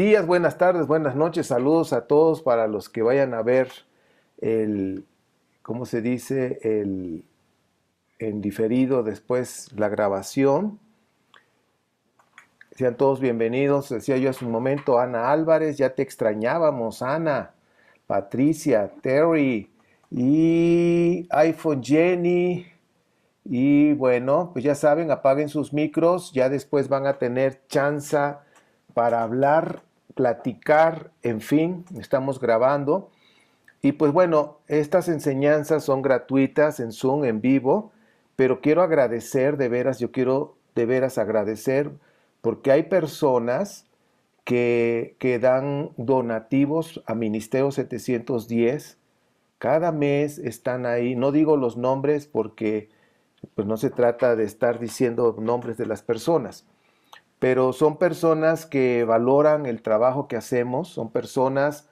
días, buenas tardes, buenas noches, saludos a todos para los que vayan a ver el, ¿cómo se dice? El, en diferido después la grabación. Sean todos bienvenidos, decía yo hace un momento, Ana Álvarez, ya te extrañábamos, Ana, Patricia, Terry, y iPhone Jenny, y bueno, pues ya saben, apaguen sus micros, ya después van a tener chance para hablar platicar, en fin, estamos grabando. Y pues bueno, estas enseñanzas son gratuitas en Zoom, en vivo, pero quiero agradecer de veras, yo quiero de veras agradecer porque hay personas que, que dan donativos a Ministerio 710. Cada mes están ahí, no digo los nombres porque pues no se trata de estar diciendo nombres de las personas, pero son personas que valoran el trabajo que hacemos, son personas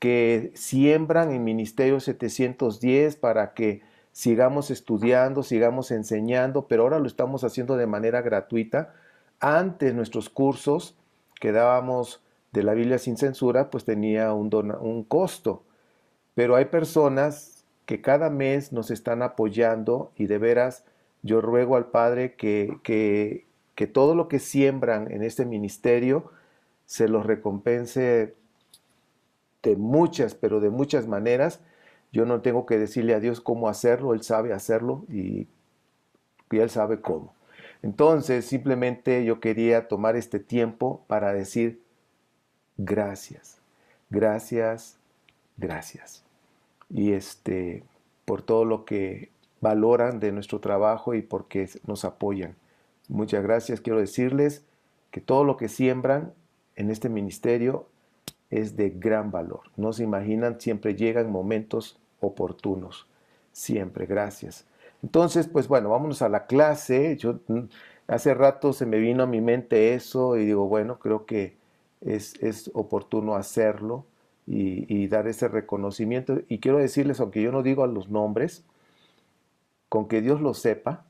que siembran en Ministerio 710 para que sigamos estudiando, sigamos enseñando, pero ahora lo estamos haciendo de manera gratuita. Antes nuestros cursos que dábamos de la Biblia sin censura, pues tenía un, un costo, pero hay personas que cada mes nos están apoyando y de veras yo ruego al Padre que, que que todo lo que siembran en este ministerio se los recompense de muchas, pero de muchas maneras. Yo no tengo que decirle a Dios cómo hacerlo, Él sabe hacerlo y, y Él sabe cómo. Entonces, simplemente yo quería tomar este tiempo para decir gracias, gracias, gracias. Y este, por todo lo que valoran de nuestro trabajo y porque nos apoyan. Muchas gracias. Quiero decirles que todo lo que siembran en este ministerio es de gran valor. No se imaginan, siempre llegan momentos oportunos. Siempre, gracias. Entonces, pues bueno, vámonos a la clase. Yo mm, hace rato se me vino a mi mente eso y digo, bueno, creo que es, oportuno hacerlo y, y dar ese reconocimiento. Y quiero decirles, aunque yo no digo a los nombres, con que Dios lo sepa,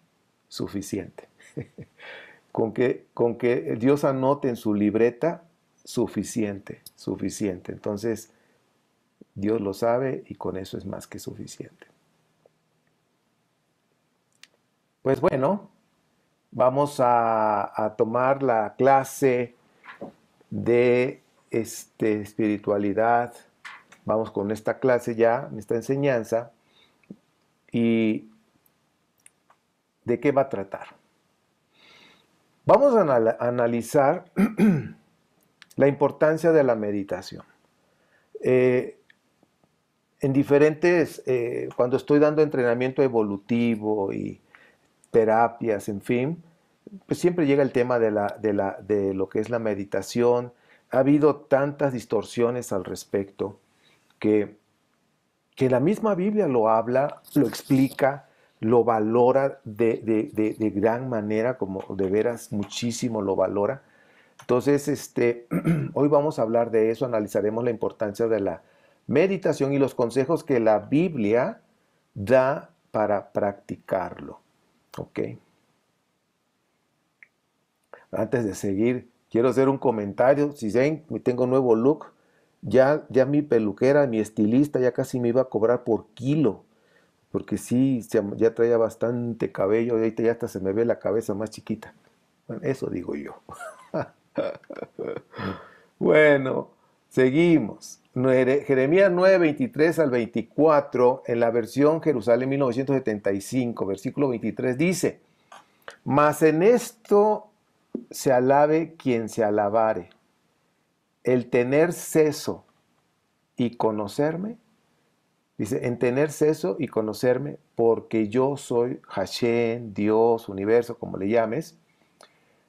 suficiente. con, que, con que Dios anote en su libreta suficiente, suficiente. Entonces, Dios lo sabe y con eso es más que suficiente. Pues bueno, vamos a, a tomar la clase de este, espiritualidad. Vamos con esta clase ya, esta enseñanza. ¿Y de qué va a tratar? Vamos a analizar la importancia de la meditación. Eh, en diferentes, eh, cuando estoy dando entrenamiento evolutivo y terapias, en fin, pues siempre llega el tema de, de lo que es la meditación. Ha habido tantas distorsiones al respecto que, que la misma Biblia lo habla, lo explica, lo valora de, gran manera, como de veras muchísimo lo valora. Entonces, este, hoy vamos a hablar de eso, analizaremos la importancia de la meditación y los consejos que la Biblia da para practicarlo. ¿Ok? Antes de seguir, quiero hacer un comentario. Si ven, tengo nuevo look. Ya, ya mi peluquera, mi estilista, ya casi me iba a cobrar por kilo porque sí, ya traía bastante cabello, y ahorita ya hasta se me ve la cabeza más chiquita. eso digo yo. bueno, seguimos. Jeremías 9, 23 al 24, en la versión Jerusalén 1975, versículo 23, dice, Mas en esto se alabe quien se alabare, el tener seso y conocerme Dice, en tener eso y conocerme, porque yo soy Hashem, Dios, universo, como le llames,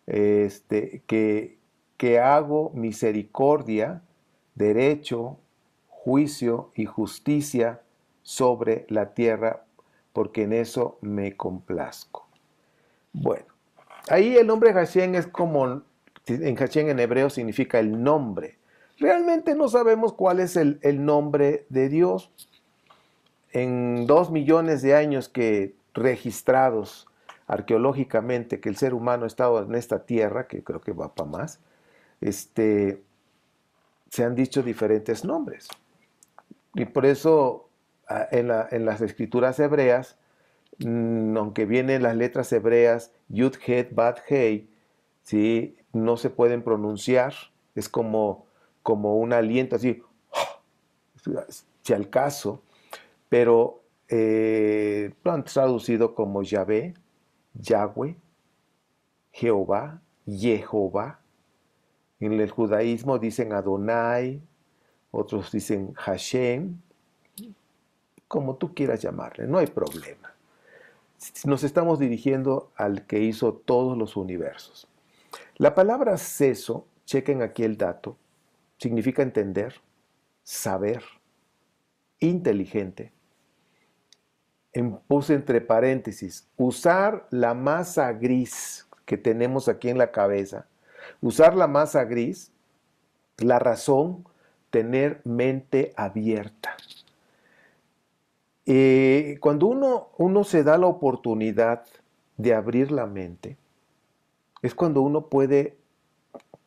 este, que, que hago misericordia, derecho, juicio y justicia sobre la tierra, porque en eso me complazco. Bueno, ahí el nombre Hashem es como, en Hashem en hebreo significa el nombre. Realmente no sabemos cuál es el, el nombre de Dios en dos millones de años que registrados arqueológicamente que el ser humano ha estado en esta tierra, que creo que va para más, este, se han dicho diferentes nombres. Y por eso en, las escrituras hebreas, mm, aunque vienen las letras hebreas Yud, Het, Bad, Hey, ¿sí? no se pueden pronunciar, es como, como un aliento así, si al caso, pero eh, lo han traducido como Yahvé, Yahweh, Jehová, Jehová. En el judaísmo dicen Adonai, otros dicen Hashem, como tú quieras llamarle, no hay problema. Nos estamos dirigiendo al que hizo todos los universos. La palabra seso, chequen aquí el dato, significa entender, saber, inteligente, puse entre paréntesis, usar la masa gris que tenemos aquí en la cabeza, usar la masa gris, la razón, tener mente abierta. Eh, cuando uno, se da la oportunidad de abrir la mente, es cuando uno puede,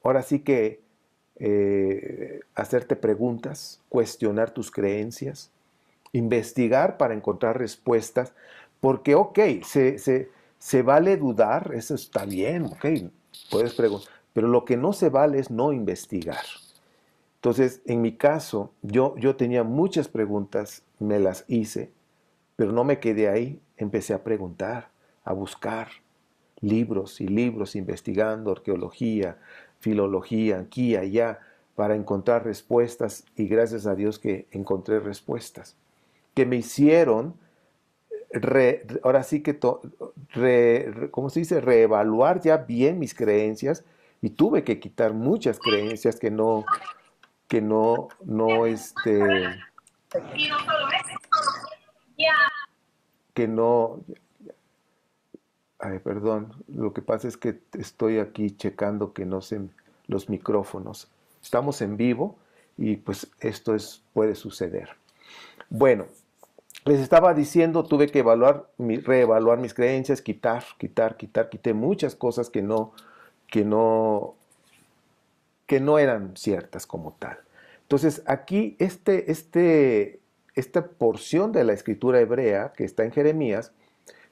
ahora sí que, eh, hacerte preguntas, cuestionar tus creencias, investigar para encontrar respuestas, porque, ok, se, vale dudar, eso está bien, ok, puedes preguntar, pero lo que no se vale es no investigar. Entonces, en mi caso, yo, yo tenía muchas preguntas, me las hice, pero no me quedé ahí, empecé a preguntar, a buscar libros y libros, investigando arqueología, filología, aquí y allá, para encontrar respuestas y gracias a Dios que encontré respuestas que me hicieron, ahora sí que, ¿cómo se dice? Reevaluar ya bien mis creencias y tuve que quitar muchas creencias que no, que no, no, este... Que no... Ay, perdón, lo que pasa es que estoy aquí checando que no se los micrófonos. Estamos en vivo y pues esto es, puede suceder. Bueno, les estaba diciendo, tuve que evaluar, reevaluar mis creencias, quitar, quitar, quitar, quité muchas cosas que no, que no, que no eran ciertas como tal. Entonces, aquí este, este, esta porción de la escritura hebrea que está en Jeremías,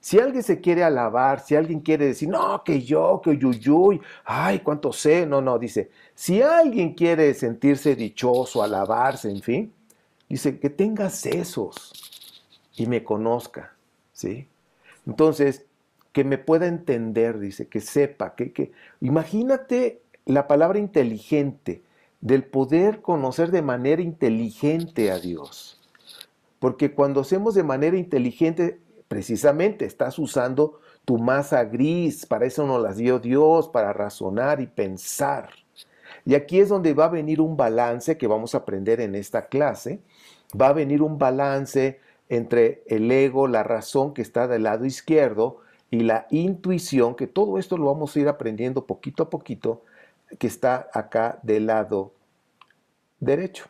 si alguien se quiere alabar, si alguien quiere decir, no, que yo, que yuyuy, ay, cuánto sé, no, no, dice, si alguien quiere sentirse dichoso, alabarse, en fin, Dice, que tenga sesos y me conozca, ¿sí? Entonces, que me pueda entender, dice, que sepa, que, que... Imagínate la palabra inteligente, del poder conocer de manera inteligente a Dios. Porque cuando hacemos de manera inteligente, precisamente estás usando tu masa gris, para eso nos las dio Dios, para razonar y pensar. Y aquí es donde va a venir un balance que vamos a aprender en esta clase, va a venir un balance entre el ego, la razón que está del lado izquierdo y la intuición, que todo esto lo vamos a ir aprendiendo poquito a poquito, que está acá del lado derecho.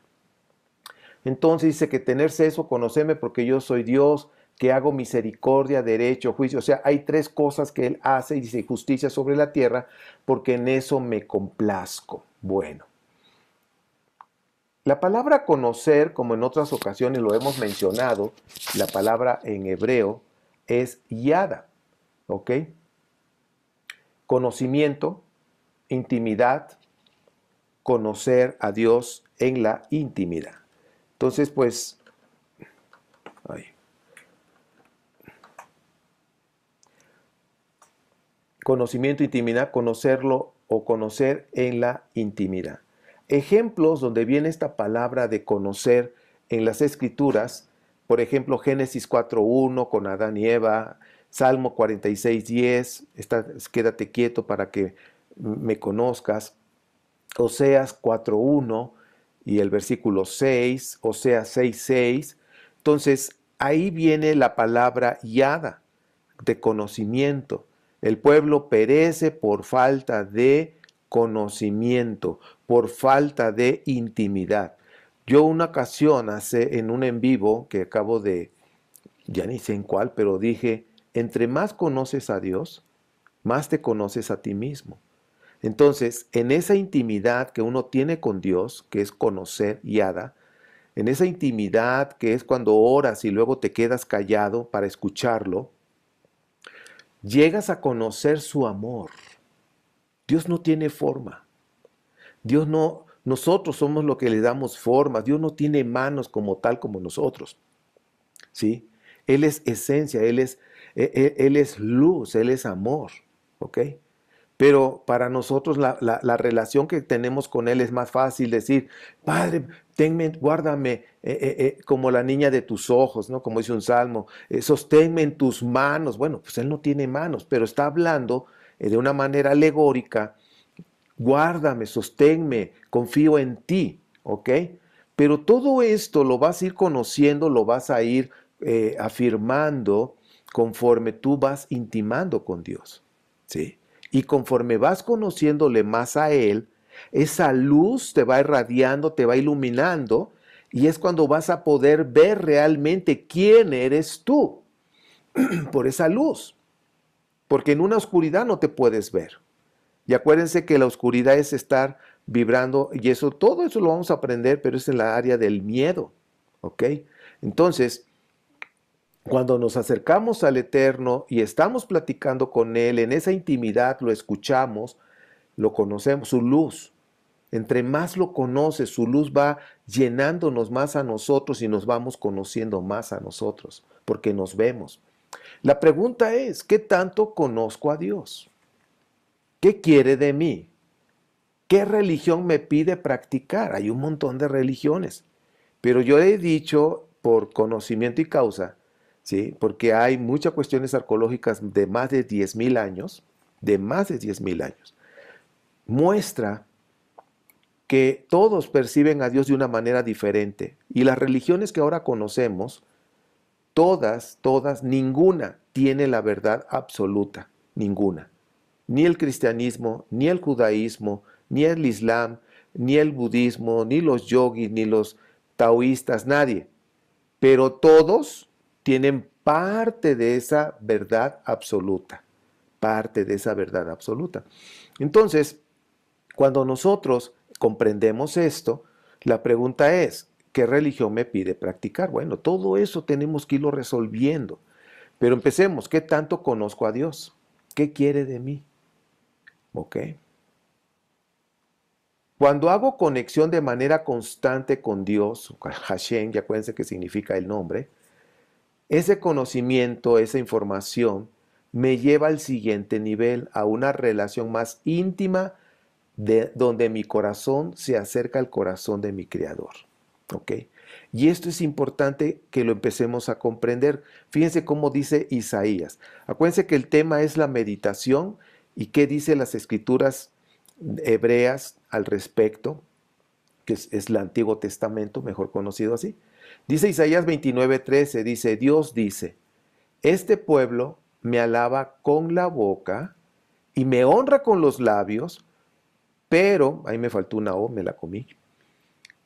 Entonces dice que tener eso, conocerme porque yo soy Dios, que hago misericordia, derecho, juicio. O sea, hay tres cosas que él hace y dice justicia sobre la tierra porque en eso me complazco. Bueno, la palabra conocer, como en otras ocasiones lo hemos mencionado, la palabra en hebreo es yada, ¿ok? Conocimiento, intimidad, conocer a Dios en la intimidad. Entonces, pues, conocimiento, intimidad, conocerlo o conocer en la intimidad ejemplos donde viene esta palabra de conocer en las escrituras, por ejemplo Génesis 4.1 con Adán y Eva, Salmo 46.10, quédate quieto para que me conozcas, Oseas 4.1 y el versículo 6, Oseas 6.6. Entonces ahí viene la palabra yada de conocimiento. El pueblo perece por falta de conocimiento por falta de intimidad. Yo una ocasión hace en un en vivo que acabo de, ya ni sé en cuál, pero dije, entre más conoces a Dios, más te conoces a ti mismo. Entonces, en esa intimidad que uno tiene con Dios, que es conocer y hada, en esa intimidad que es cuando oras y luego te quedas callado para escucharlo, llegas a conocer su amor. Dios no tiene forma. Dios no, nosotros somos lo que le damos forma. Dios no tiene manos como tal como nosotros. ¿Sí? Él es esencia, Él es, e, e, él, es luz, Él es amor. ¿Ok? Pero para nosotros la, relación que tenemos con Él es más fácil decir, Padre, guárdame e, como la niña de tus ojos, ¿no? Como dice un salmo, eh, sosténme en tus manos. Bueno, pues Él no tiene manos, pero está hablando eh, de una manera alegórica guárdame, sosténme, confío en ti, ¿ok? Pero todo esto lo vas a ir conociendo, lo vas a ir eh, afirmando conforme tú vas intimando con Dios, ¿sí? Y conforme vas conociéndole más a Él, esa luz te va irradiando, te va iluminando, y es cuando vas a poder ver realmente quién eres tú por esa luz, porque en una oscuridad no te puedes ver. Y acuérdense que la oscuridad es estar vibrando y eso, todo eso lo vamos a aprender, pero es en la área del miedo, ¿ok? Entonces, cuando nos acercamos al Eterno y estamos platicando con Él, en esa intimidad lo escuchamos, lo conocemos, su luz. Entre más lo conoce su luz va llenándonos más a nosotros y nos vamos conociendo más a nosotros, porque nos vemos. La pregunta es, ¿qué tanto conozco a Dios? ¿Qué quiere de mí? ¿Qué religión me pide practicar? Hay un montón de religiones. Pero yo he dicho por conocimiento y causa, ¿sí? porque hay muchas cuestiones arqueológicas de más de 10.000 años, de más de 10.000 años, muestra que todos perciben a Dios de una manera diferente. Y las religiones que ahora conocemos, todas, todas, ninguna tiene la verdad absoluta, ninguna ni el cristianismo, ni el judaísmo, ni el islam, ni el budismo, ni los yogis, ni los taoístas, nadie. Pero todos tienen parte de esa verdad absoluta, parte de esa verdad absoluta. Entonces, cuando nosotros comprendemos esto, la pregunta es, ¿qué religión me pide practicar? Bueno, todo eso tenemos que irlo resolviendo. Pero empecemos, ¿qué tanto conozco a Dios? ¿Qué quiere de mí? ¿Ok? Cuando hago conexión de manera constante con Dios, Hashem, ya acuérdense que significa el nombre, ese conocimiento, esa información, me lleva al siguiente nivel, a una relación más íntima, de, donde mi corazón se acerca al corazón de mi Creador. ¿Ok? Y esto es importante que lo empecemos a comprender. Fíjense cómo dice Isaías. Acuérdense que el tema es la meditación ¿Y qué dice las escrituras hebreas al respecto? Que es, el Antiguo Testamento, mejor conocido así. Dice Isaías 29:13, dice, Dios dice, este pueblo me alaba con la boca y me honra con los labios, pero, ahí me faltó una O, me la comí,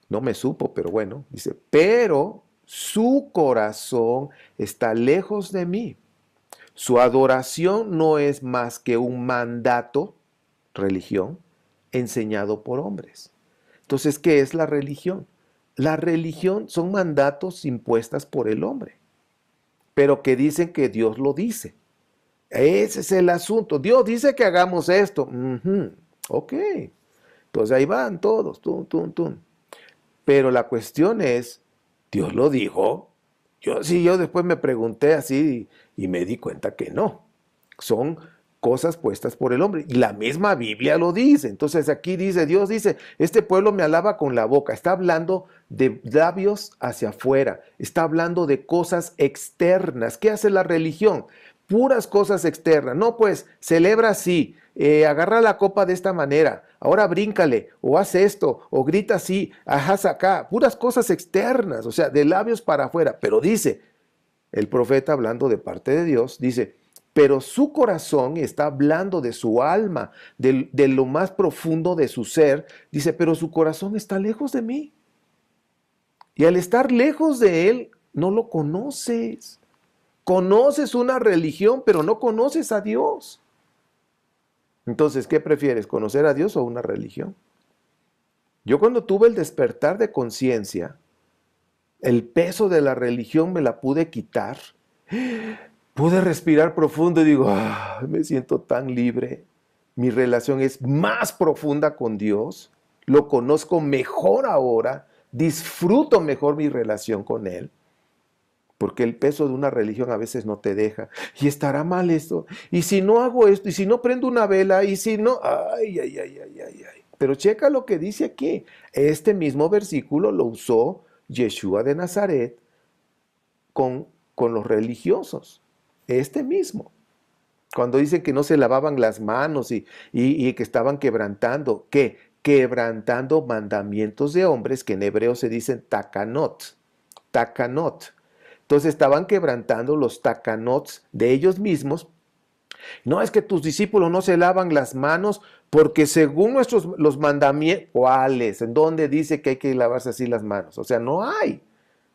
no me supo, pero bueno, dice, pero su corazón está lejos de mí su adoración no es más que un mandato, religión, enseñado por hombres. Entonces, ¿qué es la religión? La religión son mandatos impuestos por el hombre, pero que dicen que Dios lo dice. Ese es el asunto. Dios dice que hagamos esto. Ok. Entonces pues ahí van todos. Tum, tum, tum. Pero la cuestión es, Dios lo dijo, yo sí, yo después me pregunté así y, me di cuenta que no. Son cosas puestas por el hombre. Y la misma Biblia lo dice. Entonces aquí dice, Dios dice, este pueblo me alaba con la boca. Está hablando de labios hacia afuera. Está hablando de cosas externas. ¿Qué hace la religión? Puras cosas externas. No, pues celebra así, eh, agarra la copa de esta manera, ahora bríncale, o hace esto, o grita así, ajá, acá, puras cosas externas, o sea, de labios para afuera. Pero dice, el profeta hablando de parte de Dios, dice, pero su corazón está hablando de su alma, de lo más profundo de su ser, dice, pero su corazón está lejos de mí. Y al estar lejos de él, no lo conoces. Conoces una religión, pero no conoces a Dios. Entonces, ¿qué prefieres? ¿Conocer a Dios o una religión? Yo cuando tuve el despertar de conciencia, el peso de la religión me la pude quitar. Pude respirar profundo y digo, ah, me siento tan libre. Mi relación es más profunda con Dios. Lo conozco mejor ahora. Disfruto mejor mi relación con Él porque el peso de una religión a veces no te deja. Y estará mal esto. Y si no hago esto, y si no prendo una vela, y si no, ay, ay, ay, ay, ay, ay. Pero checa lo que dice aquí. Este mismo versículo lo usó Yeshua de Nazaret con, con los religiosos. Este mismo. Cuando dicen que no se lavaban las manos y, y que estaban quebrantando, ¿qué? Quebrantando mandamientos de hombres que en hebreo se dicen takanot. Takanot entonces estaban quebrantando los tacanots de ellos mismos. No es que tus discípulos no se lavan las manos porque según nuestros los mandamientos, ¿cuáles? ¿En dónde dice que hay que lavarse así las manos? O sea, no hay,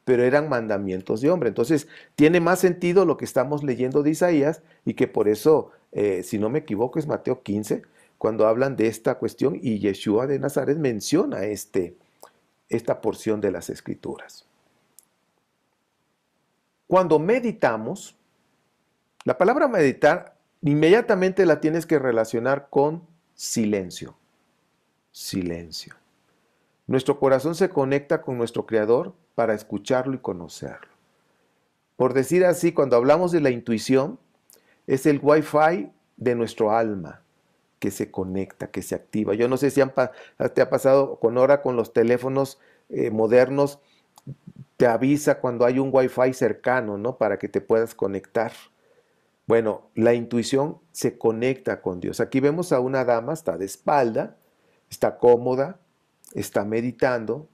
pero eran mandamientos de hombre. Entonces tiene más sentido lo que estamos leyendo de Isaías y que por eso, eh, si no me equivoco, es Mateo 15, cuando hablan de esta cuestión y Yeshua de Nazaret menciona este, esta porción de las escrituras. Cuando meditamos, la palabra meditar inmediatamente la tienes que relacionar con silencio. Silencio. Nuestro corazón se conecta con nuestro Creador para escucharlo y conocerlo. Por decir así, cuando hablamos de la intuición, es el wifi de nuestro alma que se conecta, que se activa. Yo no sé si te ha pasado con ahora con los teléfonos eh, modernos, te avisa cuando hay un wifi cercano, ¿no? Para que te puedas conectar. Bueno, la intuición se conecta con Dios. Aquí vemos a una dama, está de espalda, está cómoda, está meditando,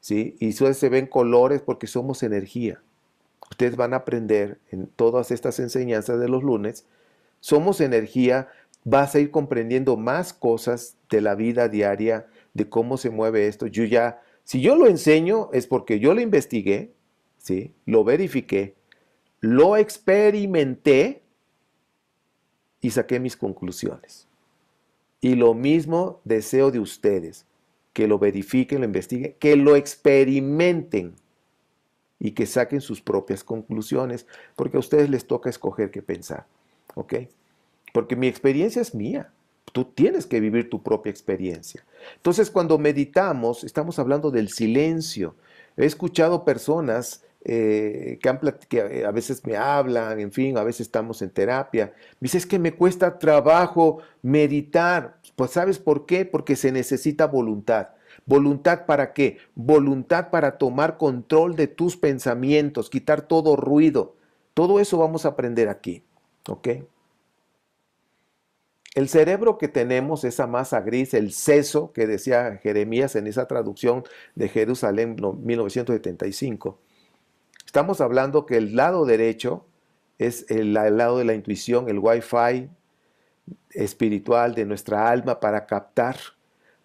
¿sí? Y se ven colores porque somos energía. Ustedes van a aprender en todas estas enseñanzas de los lunes. Somos energía, vas a ir comprendiendo más cosas de la vida diaria, de cómo se mueve esto. Yo ya si yo lo enseño es porque yo lo investigué, ¿sí? lo verifiqué, lo experimenté y saqué mis conclusiones. Y lo mismo deseo de ustedes, que lo verifiquen, lo investiguen, que lo experimenten y que saquen sus propias conclusiones, porque a ustedes les toca escoger qué pensar, ¿ok? Porque mi experiencia es mía, Tú tienes que vivir tu propia experiencia. Entonces, cuando meditamos, estamos hablando del silencio. He escuchado personas eh, que, eh, a veces me hablan, en fin, a veces estamos en terapia. Me es que me cuesta trabajo meditar. Pues sabes por qué? Porque se necesita voluntad. ¿Voluntad para qué? Voluntad para tomar control de tus pensamientos, quitar todo ruido. Todo eso vamos a aprender aquí. ¿Ok? El cerebro que tenemos, esa masa gris, el seso que decía Jeremías en esa traducción de Jerusalén 1975, estamos hablando que el lado derecho es el, lado de la intuición, el wifi espiritual de nuestra alma para captar,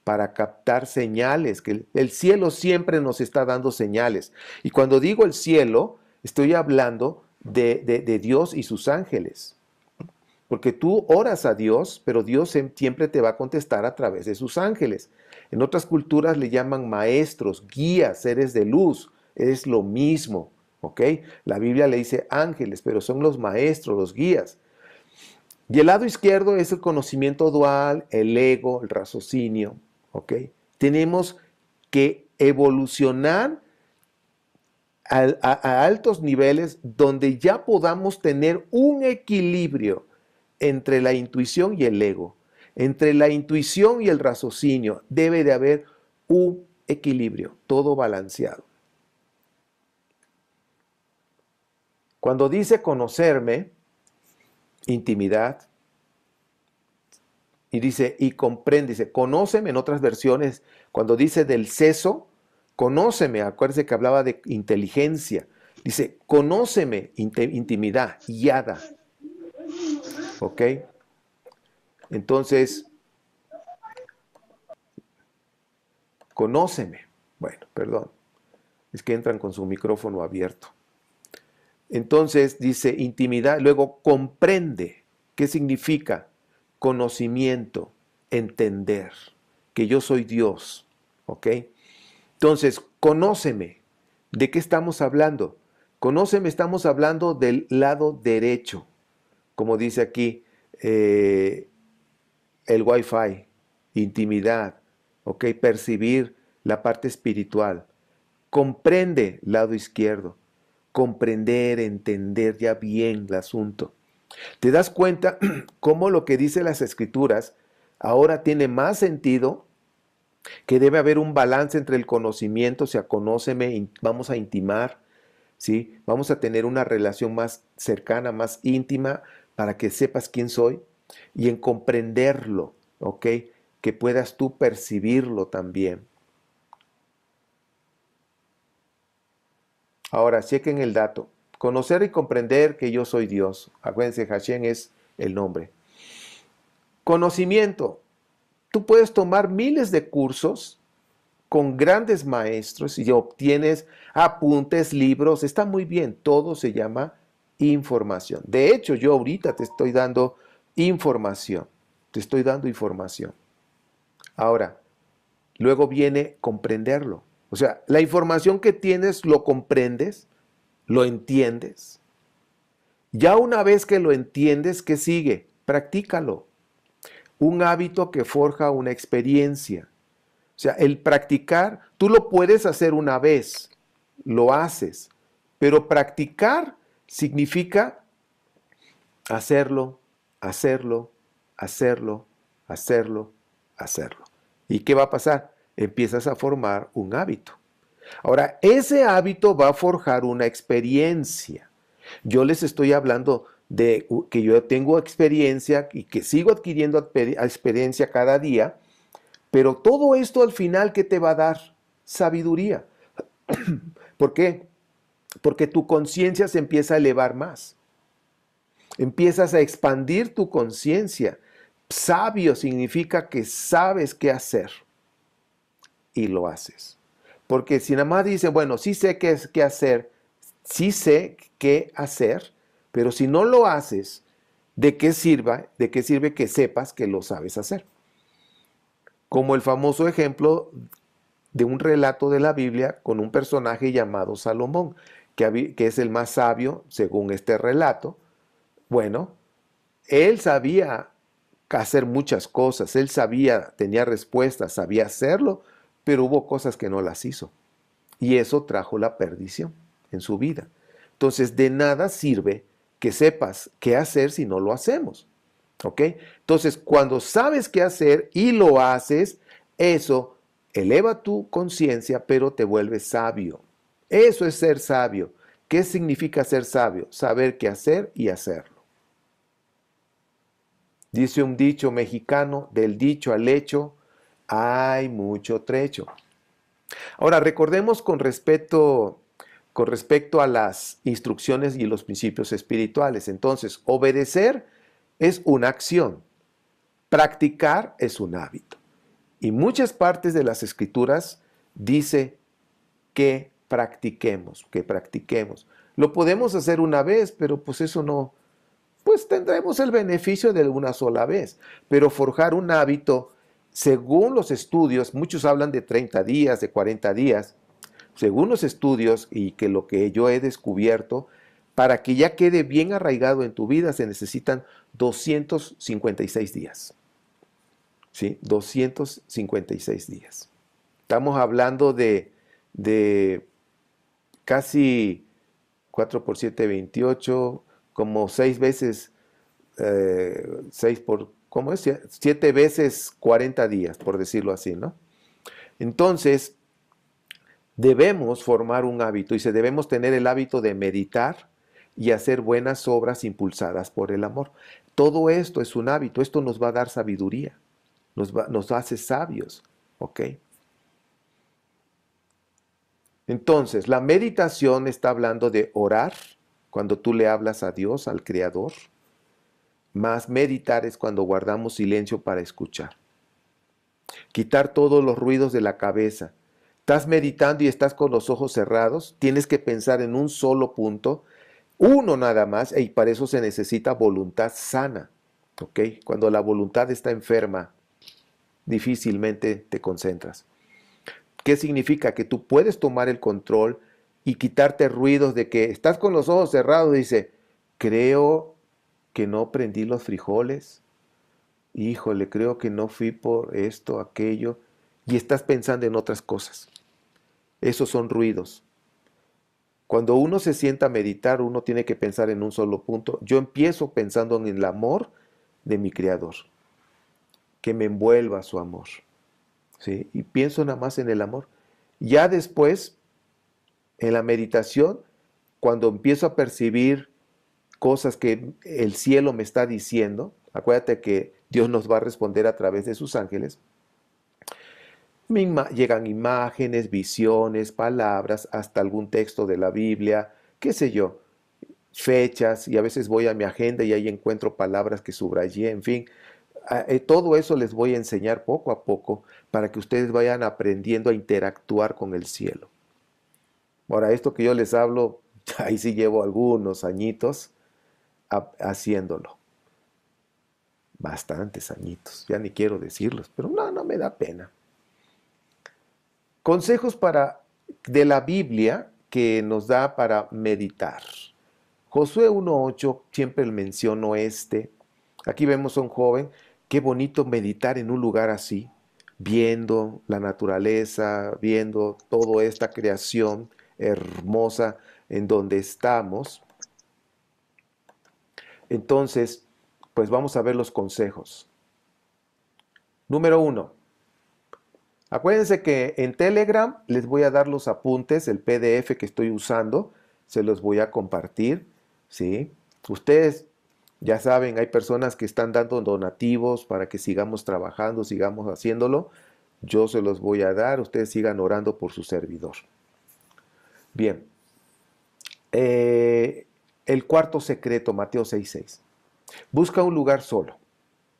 para captar señales, que el, cielo siempre nos está dando señales. Y cuando digo el cielo, estoy hablando de Dios y sus ángeles porque tú oras a Dios, pero Dios em, siempre te va a contestar a través de sus ángeles. En otras culturas le llaman maestros, guías, seres de luz. Es lo mismo, ¿ok? La Biblia le dice ángeles, pero son los maestros, los guías. Y el lado izquierdo es el conocimiento dual, el ego, el raciocinio, ¿ok? Tenemos que evolucionar a, a altos niveles donde ya podamos tener un equilibrio entre la intuición y el ego, entre la intuición y el raciocinio. Debe de haber un equilibrio, todo balanceado. Cuando dice conocerme, intimidad, y dice, y comprende, dice, conóceme en otras versiones, cuando dice del seso, conóceme, acuérdese que hablaba de inteligencia, dice, conóceme, intimidad, yada, ¿Ok? Entonces, conóceme. Bueno, perdón. Es que entran con su micrófono abierto. Entonces dice intimidad, luego comprende. ¿Qué significa? Conocimiento, entender, que yo soy Dios. ¿Ok? Entonces, conóceme. ¿De qué estamos hablando? Conóceme, estamos hablando del lado derecho como dice aquí, el eh, el wifi, intimidad, ¿ok? Percibir la parte espiritual. Comprende lado izquierdo. Comprender, entender ya bien el asunto. Te das cuenta cómo lo que dice las escrituras ahora tiene más sentido que debe haber un balance entre el conocimiento, o sea, conóceme, vamos a intimar, ¿sí? Vamos a tener una relación más cercana, más íntima, para que sepas quién soy y en comprenderlo, ¿ok? Que puedas tú percibirlo también. Ahora, chequen el dato. Conocer y comprender que yo soy Dios. Acuérdense, Hashem es el nombre. Conocimiento. Tú puedes tomar miles de cursos con grandes maestros y obtienes apuntes, libros. Está muy bien. Todo se llama información. De hecho, yo ahorita te estoy dando información. Te estoy dando información. Ahora, luego viene comprenderlo. O sea, la información que tienes lo comprendes, lo entiendes. Ya una vez que lo entiendes, ¿qué sigue? Practícalo. Un hábito que forja una experiencia. O sea, el practicar, tú lo puedes hacer una vez, lo haces, pero practicar significa hacerlo, hacerlo, hacerlo, hacerlo, hacerlo. ¿Y qué va a pasar? Empiezas a formar un hábito. Ahora, ese hábito va a forjar una experiencia. Yo les estoy hablando de que yo tengo experiencia y que sigo adquiriendo experiencia cada día, pero todo esto al final, ¿qué te va a dar? Sabiduría. ¿Por qué? porque tu conciencia se empieza a elevar más. Empiezas a expandir tu conciencia. Sabio significa que sabes qué hacer y lo haces. Porque si nada más dice, bueno, sí sé qué, qué hacer, sí sé qué hacer, pero si no lo haces, ¿de qué sirva? ¿De qué sirve que sepas que lo sabes hacer? Como el famoso ejemplo de un relato de la Biblia con un personaje llamado Salomón, que, es el más sabio según este relato, bueno, él sabía hacer muchas cosas, él sabía, tenía respuestas, sabía hacerlo, pero hubo cosas que no las hizo. Y eso trajo la perdición en su vida. Entonces, de nada sirve que sepas qué hacer si no lo hacemos. ¿Ok? Entonces, cuando sabes qué hacer y lo haces, eso eleva tu conciencia, pero te vuelve sabio. Eso es ser sabio. ¿Qué significa ser sabio? Saber qué hacer y hacerlo. Dice un dicho mexicano, del dicho al hecho hay mucho trecho. Ahora, recordemos con respecto, con respecto a las instrucciones y los principios espirituales. Entonces, obedecer es una acción, practicar es un hábito. Y muchas partes de las escrituras dice que practiquemos, que practiquemos. Lo podemos hacer una vez, pero pues eso no, pues tendremos el beneficio de una sola vez. Pero forjar un hábito, según los estudios, muchos hablan de 30 días, de 40 días, según los estudios y que lo que yo he descubierto, para que ya quede bien arraigado en tu vida se necesitan 256 días. ¿Sí? 256 días. Estamos hablando de, de casi 4 por 7, 28, como 6 veces, 6 eh, por, ¿cómo es? 7 veces 40 días, por decirlo así, ¿no? Entonces, debemos formar un hábito y se debemos tener el hábito de meditar y hacer buenas obras impulsadas por el amor. Todo esto es un hábito, esto nos va a dar sabiduría, nos, nos hace sabios, ¿ok? Entonces, la meditación está hablando de orar, cuando tú le hablas a Dios, al Creador. Más meditar es cuando guardamos silencio para escuchar. Quitar todos los ruidos de la cabeza. Estás meditando y estás con los ojos cerrados, tienes que pensar en un solo punto, uno nada más, y para eso se necesita voluntad sana. ¿ok? Cuando la voluntad está enferma, difícilmente te concentras. ¿Qué significa? Que tú puedes tomar el control y quitarte ruidos de que estás con los ojos cerrados, dice, creo que no prendí los frijoles, híjole, creo que no fui por esto, aquello, y estás pensando en otras cosas. Esos son ruidos. Cuando uno se sienta a meditar, uno tiene que pensar en un solo punto. Yo empiezo pensando en el amor de mi Creador, que me envuelva su amor. Y pienso nada más en el amor. Ya después, en la meditación, cuando empiezo a percibir cosas que el cielo me está diciendo, acuérdate que Dios nos va a responder a través de sus ángeles, llegan imágenes, visiones, palabras, hasta algún texto de la Biblia, qué sé yo, fechas, y a veces voy a mi agenda y ahí encuentro palabras que subrayé, en fin, eh, todo eso les voy a enseñar poco a poco para que ustedes vayan aprendiendo a interactuar con el cielo. Ahora, esto que yo les hablo, ahí sí llevo algunos añitos haciéndolo. Bastantes añitos, ya ni quiero decirlos, pero no, no me da pena. Consejos para, de la Biblia que nos da para meditar. Josué 1.8, siempre menciono este. Aquí vemos a un joven Qué bonito meditar en un lugar así, viendo la naturaleza, viendo toda esta creación hermosa en donde estamos. Entonces, pues vamos a ver los consejos. Número uno. Acuérdense que en Telegram les voy a dar los apuntes, el PDF que estoy usando, se los voy a compartir, ¿sí? Ustedes ya saben, hay personas que están dando donativos para que sigamos trabajando, sigamos haciéndolo. Yo se los voy a dar, ustedes sigan orando por su servidor. Bien, eh, el cuarto secreto, Mateo 6.6. Busca un lugar solo,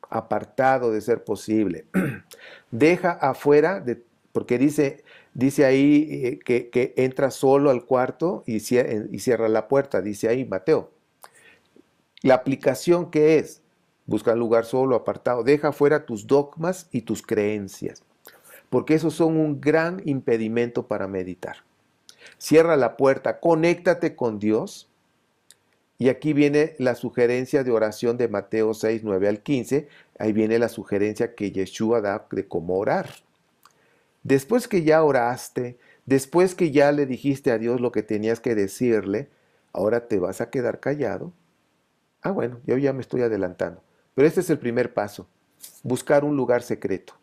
apartado de ser posible. Deja afuera, porque dice, dice ahí eh, que, entra solo al cuarto eh, y cierra la puerta, dice ahí Mateo. La aplicación que es, busca un lugar solo, apartado, deja fuera tus dogmas y tus creencias, porque esos son un gran impedimento para meditar. Cierra la puerta, conéctate con Dios. Y aquí viene la sugerencia de oración de Mateo 6, 9 al 15. Ahí viene la sugerencia que Yeshua da de cómo orar. Después que ya oraste, después que ya le dijiste a Dios lo que tenías que decirle, ahora te vas a quedar callado Ah, bueno, yo ya me estoy adelantando. Pero este es el primer paso, buscar un lugar secreto,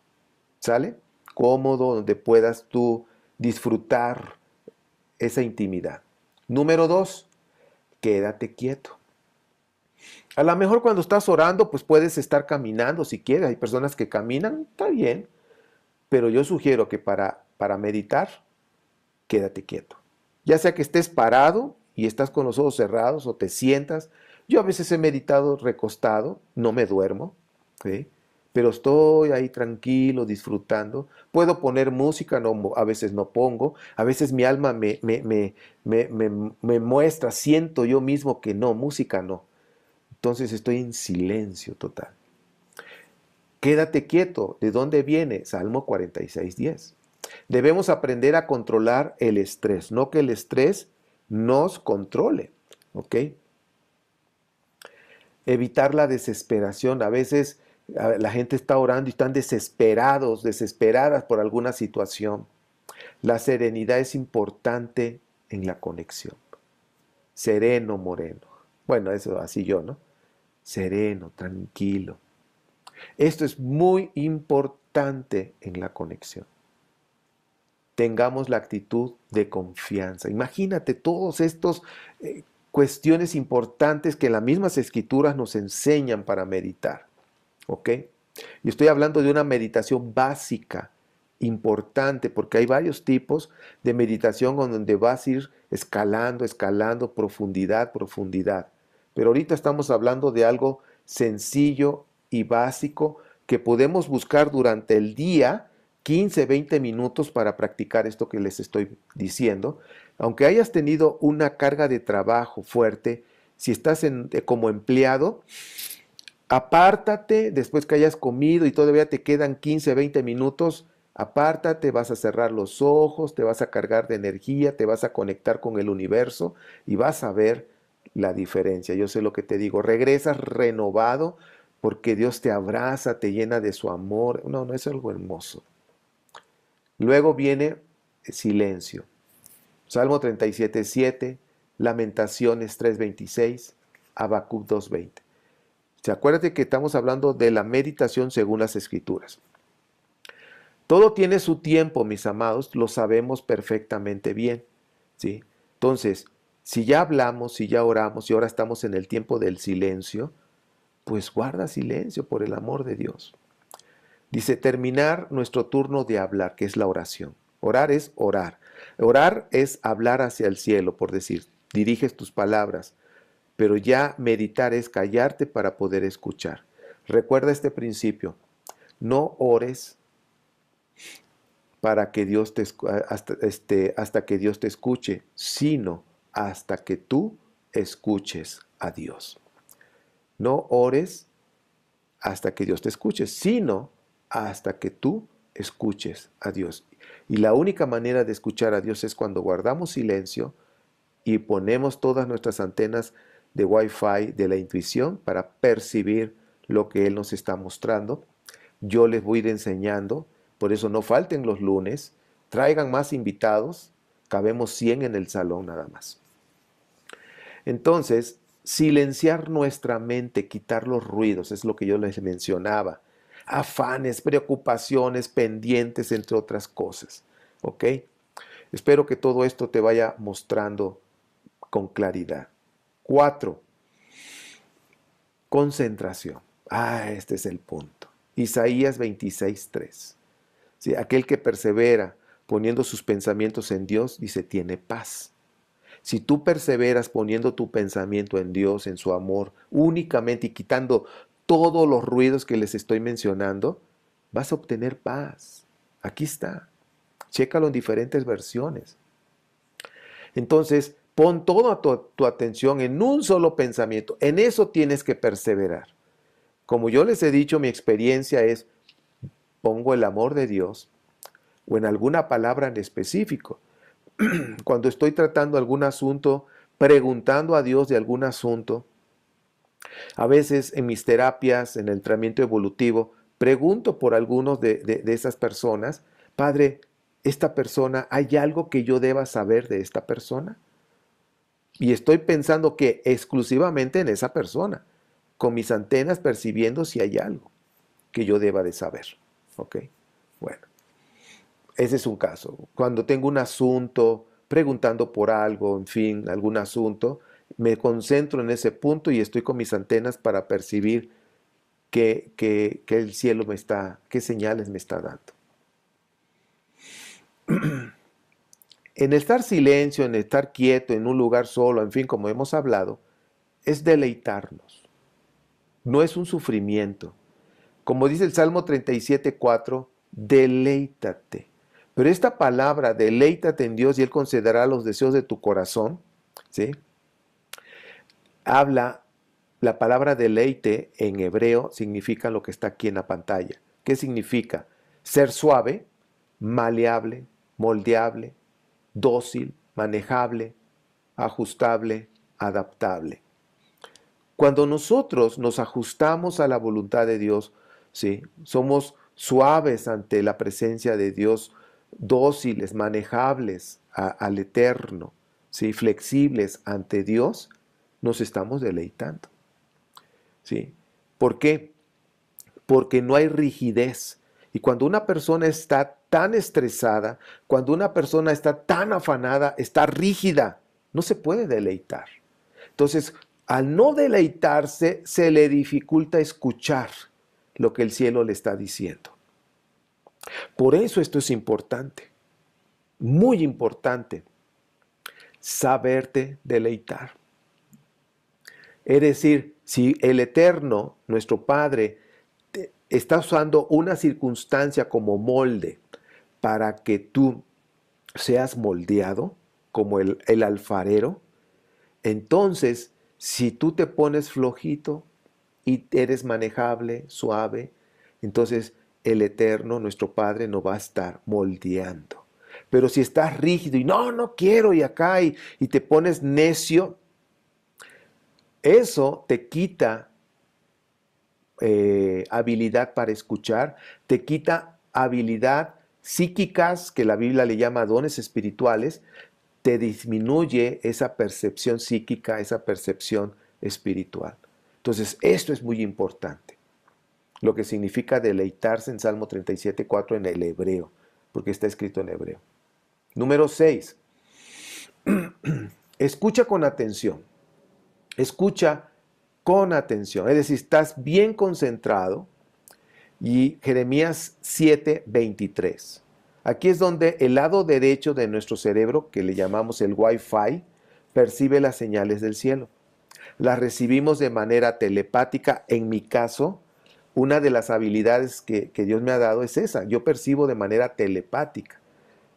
¿sale? Cómodo, donde puedas tú disfrutar esa intimidad. Número dos, quédate quieto. A lo mejor cuando estás orando, pues puedes estar caminando si quieres. Hay personas que caminan, está bien. Pero yo sugiero que para, para meditar, quédate quieto. Ya sea que estés parado y estás con los ojos cerrados o te sientas, yo a veces he meditado recostado, no me duermo, pero estoy ahí tranquilo, disfrutando. Puedo poner música, no, a veces no pongo, a veces mi alma me, me, me, me muestra, siento yo mismo que no, música no. Entonces estoy en silencio total. Quédate quieto. ¿De dónde viene? Salmo 46, 10. Debemos aprender a controlar el estrés, no que el estrés nos controle. ¿Ok? evitar la desesperación. A veces la gente está orando y están desesperados, desesperadas por alguna situación. La serenidad es importante en la conexión. Sereno, moreno. Bueno, eso así yo, ¿no? Sereno, tranquilo. Esto es muy importante en la conexión. Tengamos la actitud de confianza. Imagínate todos estos eh, cuestiones importantes que las mismas escrituras nos enseñan para meditar. ¿Ok? Y estoy hablando de una meditación básica, importante, porque hay varios tipos de meditación donde vas a ir escalando, escalando, profundidad, profundidad. Pero ahorita estamos hablando de algo sencillo y básico que podemos buscar durante el día 15, 20 minutos para practicar esto que les estoy diciendo. Aunque hayas tenido una carga de trabajo fuerte, si estás eh, como empleado, apártate después que hayas comido y todavía te quedan 15, 20 minutos, apártate, vas a cerrar los ojos, te vas a cargar de energía, te vas a conectar con el universo y vas a ver la diferencia. Yo sé lo que te digo, regresas renovado porque Dios te abraza, te llena de su amor. No, no es algo hermoso. Luego viene silencio. Salmo 37, 7, Lamentaciones 3.26, Habacuc 2.20. Se acuérdate que estamos hablando de la meditación según las escrituras. Todo tiene su tiempo, mis amados, lo sabemos perfectamente bien. ¿sí? Entonces, si ya hablamos, si ya oramos y ahora estamos en el tiempo del silencio, pues guarda silencio por el amor de Dios. Dice, terminar nuestro turno de hablar, que es la oración. Orar es orar. Orar es hablar hacia el cielo, por decir, diriges tus palabras, pero ya meditar es callarte para poder escuchar. Recuerda este principio, no ores para que Dios te, este, hasta que Dios te escuche, sino hasta que tú escuches a Dios. No ores hasta que Dios te escuche, sino hasta que tú escuches a Dios. Y la única manera de escuchar a Dios es cuando guardamos silencio y ponemos todas nuestras antenas de Wi-Fi de la intuición para percibir lo que Él nos está mostrando. Yo les voy enseñando, por eso no falten los lunes, traigan más invitados, cabemos 100 en el salón nada más. Entonces, silenciar nuestra mente, quitar los ruidos, es lo que yo les mencionaba afanes, preocupaciones, pendientes, entre otras cosas. ¿Ok? Espero que todo esto te vaya mostrando con claridad. Cuatro, concentración. Ah, este es el punto. Isaías 26.3. ¿Sí? Aquel que persevera poniendo sus pensamientos en Dios, dice, tiene paz. Si tú perseveras poniendo tu pensamiento en Dios, en su amor, únicamente y quitando todos los ruidos que les estoy mencionando, vas a obtener paz. Aquí está. Chécalo en diferentes versiones. Entonces, pon toda tu, atención en un solo pensamiento. En eso tienes que perseverar. Como yo les he dicho, mi experiencia es, pongo el amor de Dios o en alguna palabra en específico. Cuando estoy tratando algún asunto, preguntando a Dios de algún asunto, a veces en mis terapias, en el entrenamiento evolutivo, pregunto por algunos de, de, de esas personas, Padre, ¿esta persona, hay algo que yo deba saber de esta persona? Y estoy pensando que exclusivamente en esa persona, con mis antenas percibiendo si hay algo que yo deba de saber. ¿Ok? Bueno, ese es un caso. Cuando tengo un asunto, preguntando por algo, en fin, algún asunto, me concentro en ese punto y estoy con mis antenas para percibir qué, el cielo me está, qué señales me está dando. en estar silencio, en estar quieto, en un lugar solo, en fin, como hemos hablado, es deleitarnos. No es un sufrimiento. Como dice el Salmo 37.4, deleítate. Pero esta palabra, deleítate en Dios y Él concederá los deseos de tu corazón, ¿sí? habla, la palabra deleite en hebreo significa lo que está aquí en la pantalla. ¿Qué significa? Ser suave, maleable, moldeable, dócil, manejable, ajustable, adaptable. Cuando nosotros nos ajustamos a la voluntad de Dios, ¿sí? somos suaves ante la presencia de Dios, dóciles, manejables al eterno, ¿sí? flexibles ante Dios, nos estamos deleitando. ¿Sí? ¿Por qué? Porque no hay rigidez. Y cuando una persona está tan estresada, cuando una persona está tan afanada, está rígida, no se puede deleitar. Entonces, al no deleitarse, se le dificulta escuchar lo que el cielo le está diciendo. Por eso esto es importante, muy importante, saberte deleitar. Es decir, si el Eterno, nuestro Padre, está usando una circunstancia como molde para que tú seas moldeado como el, alfarero, entonces si tú te pones flojito y eres manejable, suave, entonces el Eterno, nuestro Padre, no va a estar moldeando. Pero si estás rígido y no, no quiero y acá y te pones necio, eso te quita eh, habilidad para escuchar, te quita habilidad psíquicas, que la Biblia le llama dones espirituales, te disminuye esa percepción psíquica, esa percepción espiritual. Entonces, esto es muy importante. Lo que significa deleitarse en Salmo 37, 4 en el hebreo, porque está escrito en hebreo. Número 6. Escucha con atención escucha con atención, es decir, estás bien concentrado. Y Jeremías 7, 23. Aquí es donde el lado derecho de nuestro cerebro, que le llamamos el Wi-Fi, percibe las señales del cielo. Las recibimos de manera telepática. En mi caso, una de las habilidades que, que Dios me ha dado es esa. Yo percibo de manera telepática.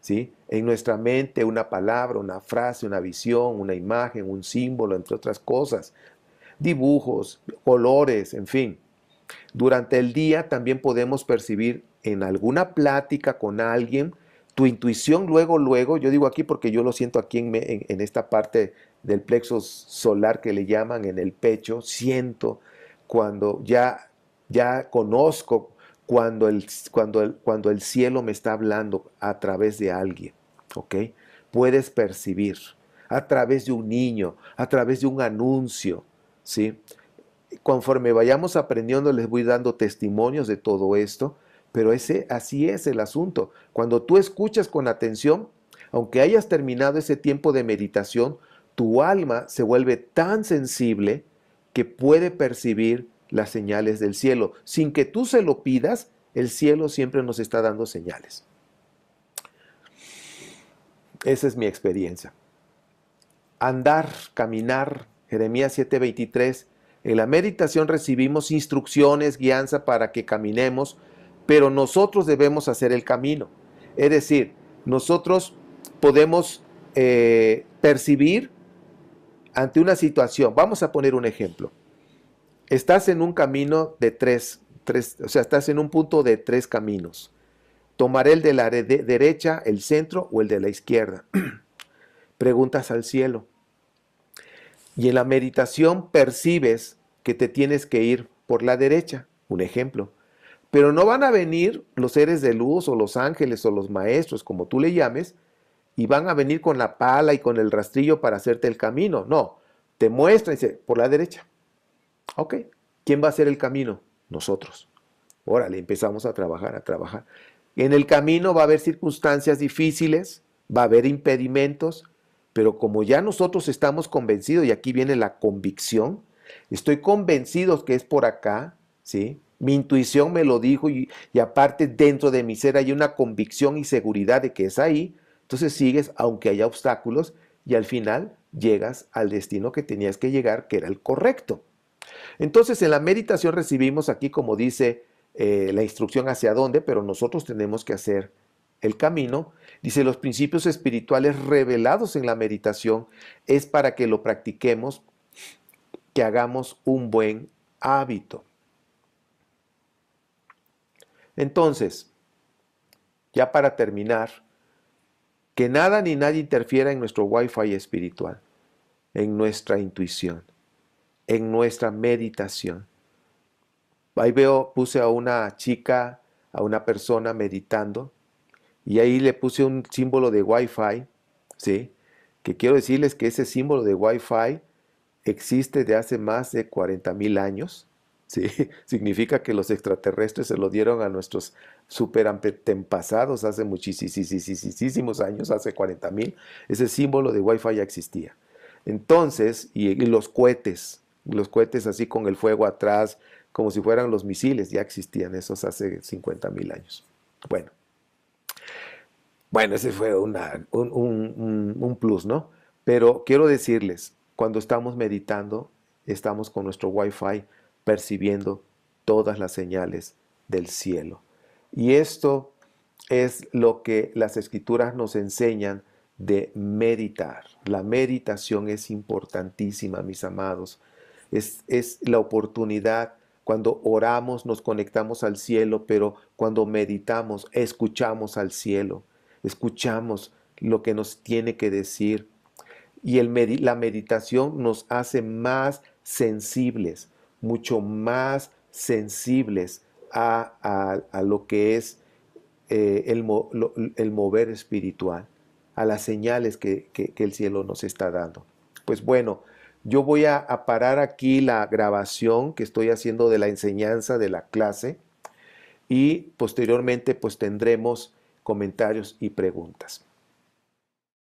En nuestra mente una palabra, una frase, una visión, una imagen, un símbolo, entre otras cosas, dibujos, colores, en fin. Durante el día también podemos percibir en alguna plática con alguien, tu intuición luego, luego, yo digo aquí porque yo lo siento aquí en, esta parte del plexo solar que le llaman en el pecho, siento cuando ya, ya conozco cuando el, cuando, cuando el cielo me está hablando a través de alguien, ¿ok? Puedes percibir a través de un niño, a través de un anuncio, ¿sí? Conforme vayamos aprendiendo les voy dando testimonios de todo esto, pero ese así es el asunto. Cuando tú escuchas con atención, aunque hayas terminado ese tiempo de meditación, tu alma se vuelve tan sensible que puede percibir las señales del cielo. Sin que tú se lo pidas, el cielo siempre nos está dando señales. Esa es mi experiencia. Andar, caminar, Jeremías 7:23. En la meditación recibimos instrucciones, guianza para que caminemos, pero nosotros debemos hacer el camino. Es decir, nosotros podemos eh, percibir ante una situación. Vamos a poner un ejemplo. Estás en un camino de tres, tres, o sea, estás en un punto de tres caminos. Tomaré el de la derecha, el centro o el de la izquierda. Preguntas al cielo. Y en la meditación percibes que te tienes que ir por la derecha, un ejemplo. Pero no van a venir los seres de luz o los ángeles o los maestros, como tú le llames, y van a venir con la pala y con el rastrillo para hacerte el camino. No, te muestra y dice, por la derecha. Ok, ¿quién va a hacer el camino? Nosotros. Órale, empezamos a trabajar, a trabajar. En el camino va a haber circunstancias difíciles, va a haber impedimentos, pero como ya nosotros estamos convencidos, y aquí viene la convicción, estoy convencido que es por acá, ¿sí? Mi intuición me lo dijo y, y, aparte dentro de mi ser hay una convicción y seguridad de que es ahí. Entonces sigues aunque haya obstáculos y al final llegas al destino que tenías que llegar, que era el correcto. Entonces, en la meditación recibimos aquí, como dice, eh, la instrucción hacia dónde, pero nosotros tenemos que hacer el camino. Dice, los principios espirituales revelados en la meditación es para que lo practiquemos, que hagamos un buen hábito. Entonces, ya para terminar, que nada ni nadie interfiera en nuestro wifi espiritual, en nuestra intuición en nuestra meditación. Ahí veo, puse a una chica, a una persona meditando, y ahí le puse un símbolo de Wi-Fi, ¿sí? Que quiero decirles que ese símbolo de Wi-Fi existe de hace más de 40.000 años, ¿sí? Significa que los extraterrestres se lo dieron a nuestros superantepasados hace muchísimos años, hace 40.000. Ese símbolo de Wi-Fi ya existía. Entonces, y los cohetes, los cohetes así con el fuego atrás, como si fueran los misiles, ya existían esos hace 50 mil años. Bueno, bueno, ese fue un, un plus, ¿no? Pero quiero decirles, cuando estamos meditando, estamos con nuestro Wi-Fi percibiendo todas las señales del cielo. Y esto es lo que las escrituras nos enseñan de meditar. La meditación es importantísima, mis amados, es, la oportunidad cuando oramos nos conectamos al cielo, pero cuando meditamos escuchamos al cielo, escuchamos lo que nos tiene que decir. Y el la meditación nos hace más sensibles, mucho más sensibles a, a, lo que es eh, el, el, mover espiritual, a las señales que, que el cielo nos está dando. Pues bueno, yo voy a, parar aquí la grabación que estoy haciendo de la enseñanza de la clase y posteriormente pues tendremos comentarios y preguntas.